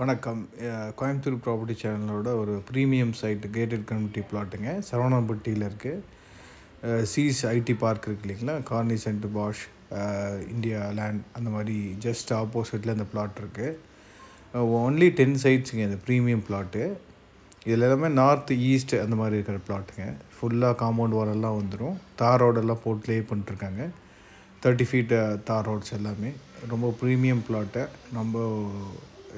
வணக்கம் கோயம்புத்தூர் ப்ராப்பர்ட்டி சேனலோட ஒரு ப்ரீமியம் சைட் கேட்டட் கம்யூனிட்டி பிளாட்டுங்க சரவணம்பட்டியில் இருக்குது சீஸ் ஐடி பார்க் இருக்கு இல்லைங்களா கார்னி சென்ட் பாஷ் இந்தியா லேண்ட் அந்த மாதிரி ஜஸ்ட் ஆப்போசிட்டில் அந்த பிளாட் இருக்குது ஒன்லி டென் சைட்ஸுங்க இந்த ப்ரீமியம் பிளாட்டு இதில் எல்லாமே நார்த் ஈஸ்ட் அந்த மாதிரி இருக்கிற பிளாட்டுங்க ஃபுல்லாக காம்பவுண்ட் வாரெல்லாம் வந்துடும் தார் ரோடெல்லாம் போட்டு லே பண்ணிட்டுருக்காங்க தேர்ட்டி ஃபீட்டு தார் ரோட்ஸ் எல்லாமே ரொம்ப ப்ரீமியம் பிளாட்டை நம்ம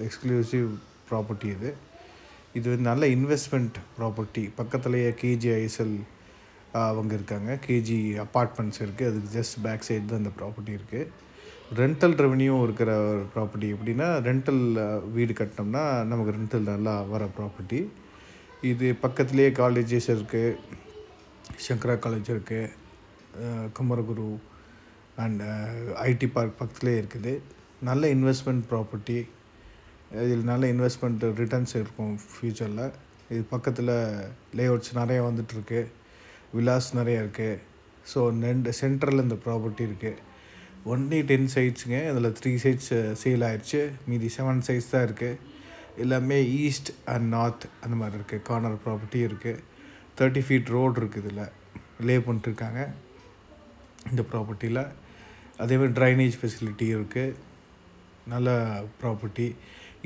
எக்ஸ்க்ளூசிவ் ப்ராப்பர்ட்டி இது இது வந்து நல்ல இன்வெஸ்ட்மெண்ட் ப்ராப்பர்ட்டி பக்கத்துலேயே கேஜி ஐஎஸ்எல் அவங்க இருக்காங்க கேஜி அப்பார்ட்மெண்ட்ஸ் இருக்குது அதுக்கு ஜஸ்ட் பேக் சைடு தான் இந்த ப்ராப்பர்ட்டி இருக்குது ரெண்டல் ரெவன்யூ இருக்கிற ஒரு ப்ராப்பர்ட்டி எப்படின்னா ரெண்டல் வீடு கட்டினோம்னா நமக்கு ரெண்டல் நல்லா வர ப்ராப்பர்ட்டி இது பக்கத்துலேயே காலேஜஸ் இருக்குது சங்கரா காலேஜ் இருக்குது குமரகுரு அண்ட் ஐடி பார்க் பக்கத்துலேயே இருக்குது நல்ல இன்வெஸ்ட்மெண்ட் ப்ராப்பர்ட்டி இதில் நல்ல இன்வெஸ்ட்மெண்ட் ரிட்டர்ன்ஸ் இருக்கும் ஃப்யூச்சரில் இது பக்கத்தில் லேஅவுட்ஸ் நிறைய வந்துட்டுருக்கு விலாஸ் நிறையா இருக்குது ஸோ நெண்டு சென்டரில் இந்த ப்ராப்பர்ட்டி இருக்குது ஒன்லி டென் சைட்ஸுங்க அதில் த்ரீ சைட்ஸ் சேல் ஆயிடுச்சு மீதி செவன் சைட்ஸ் தான் இருக்குது எல்லாமே ஈஸ்ட் அண்ட் நார்த் அந்த மாதிரி இருக்குது கார்னர் ப்ராப்பர்ட்டி இருக்குது தேர்ட்டி ஃபீட் ரோடு இருக்குது இதில் லே பண்ணிட்டுருக்காங்க இந்த ப்ராப்பர்ட்டியில் அதேமாதிரி ட்ரைனேஜ் ஃபெசிலிட்டி இருக்குது நல்ல ப்ராப்பர்ட்டி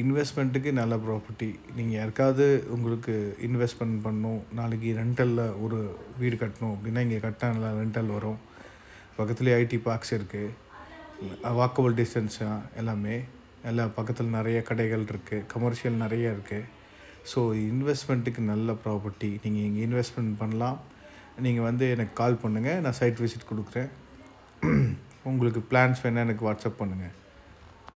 இன்வெஸ்ட்மெண்ட்டுக்கு நல்ல ப்ராப்பர்ட்டி நீங்கள் யாருக்காவது உங்களுக்கு இன்வெஸ்ட்மெண்ட் பண்ணணும் நாளைக்கு ரெண்டலில் ஒரு வீடு கட்டணும் அப்படின்னா இங்கே கட்ட நல்லா ரெண்டல் வரும் பக்கத்துலேயே ஐடி பார்க்ஸ் இருக்குது வாக்கபிள் டிஸ்டன்ஸாக எல்லாமே எல்லா பக்கத்தில் நிறைய கடைகள் இருக்குது கமர்ஷியல் நிறைய இருக்குது ஸோ இன்வெஸ்ட்மெண்ட்டுக்கு நல்ல ப்ராப்பர்ட்டி நீங்கள் இங்கே இன்வெஸ்ட்மெண்ட் பண்ணலாம் நீங்கள் வந்து எனக்கு கால் பண்ணுங்கள் நான் சைட் விசிட் கொடுக்குறேன் உங்களுக்கு பிளான்ஸ் வேணால் எனக்கு வாட்ஸ்அப் பண்ணுங்கள்